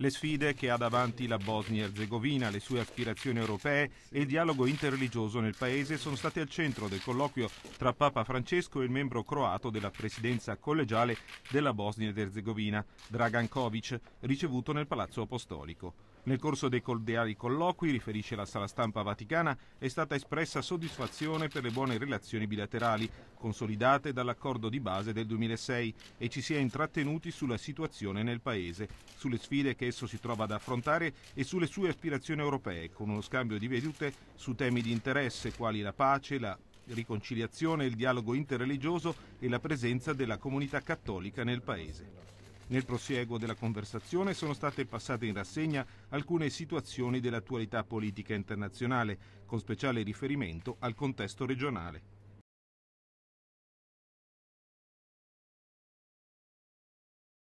le sfide che ha davanti la Bosnia-Herzegovina, le sue aspirazioni europee e il dialogo interreligioso nel paese sono state al centro del colloquio tra Papa Francesco e il membro croato della presidenza collegiale della Bosnia-Herzegovina, Dragan Kovic, ricevuto nel Palazzo Apostolico. Nel corso dei cordiali colloqui, riferisce la sala stampa vaticana, è stata espressa soddisfazione per le buone relazioni bilaterali, consolidate dall'accordo di base del 2006, e ci si è intrattenuti sulla situazione nel Paese, sulle sfide che esso si trova ad affrontare e sulle sue aspirazioni europee, con uno scambio di vedute su temi di interesse quali la pace, la riconciliazione, il dialogo interreligioso e la presenza della comunità cattolica nel Paese. Nel prosieguo della conversazione sono state passate in rassegna alcune situazioni dell'attualità politica internazionale, con speciale riferimento al contesto regionale.